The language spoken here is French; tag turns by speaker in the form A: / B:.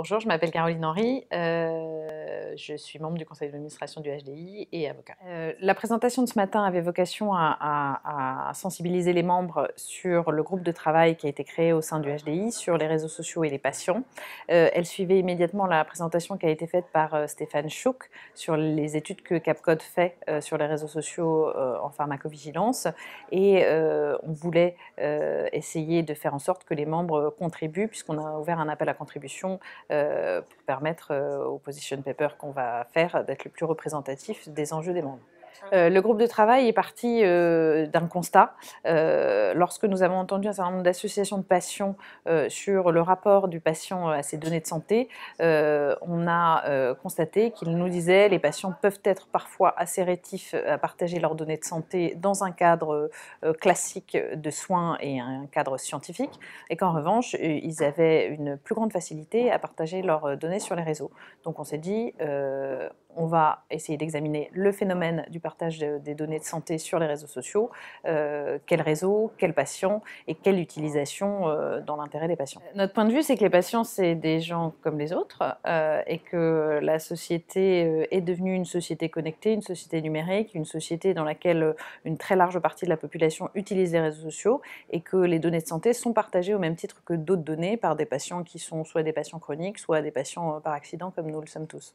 A: Bonjour, je m'appelle Caroline Henry, euh, je suis membre du conseil d'administration du HDI et avocat. Euh, la présentation de ce matin avait vocation à, sensibiliser les membres sur le groupe de travail qui a été créé au sein du HDI, sur les réseaux sociaux et les patients. Euh, elle suivait immédiatement la présentation qui a été faite par Stéphane Chouk sur les études que Capcode fait sur les réseaux sociaux en pharmacovigilance et on voulait essayer de faire en sorte que les membres contribuent puisqu'on a ouvert un appel à contribution euh, pour permettre euh, au position paper qu'on va faire d'être le plus représentatif des enjeux des membres. Ah. Euh, le groupe de travail est parti d'un constat. lorsque nous avons entendu un certain nombre d'associations de patients sur le rapport du patient à ses données de santé, on a constater euh, constaté qu'il nous disait les patients peuvent être parfois assez rétifs à partager leurs données de santé dans un cadre euh, classique de soins et un cadre scientifique, et qu'en revanche, euh, ils avaient une plus grande facilité à partager leurs données sur les réseaux. Donc on s'est dit, on va essayer d'examiner le phénomène du partage des données de santé sur les réseaux sociaux, euh, quel réseau, quel patient et quelle utilisation euh, dans l'intérêt des patients. Notre point de vue, c'est que les patients, c'est des gens comme les autres euh, et que la société euh, est devenue une société connectée, une société numérique, une société dans laquelle une très large partie de la population utilise les réseaux sociaux et que les données de santé sont partagées au même titre que d'autres données par des patients qui sont soit des patients chroniques, soit des patients par accident comme nous le sommes tous.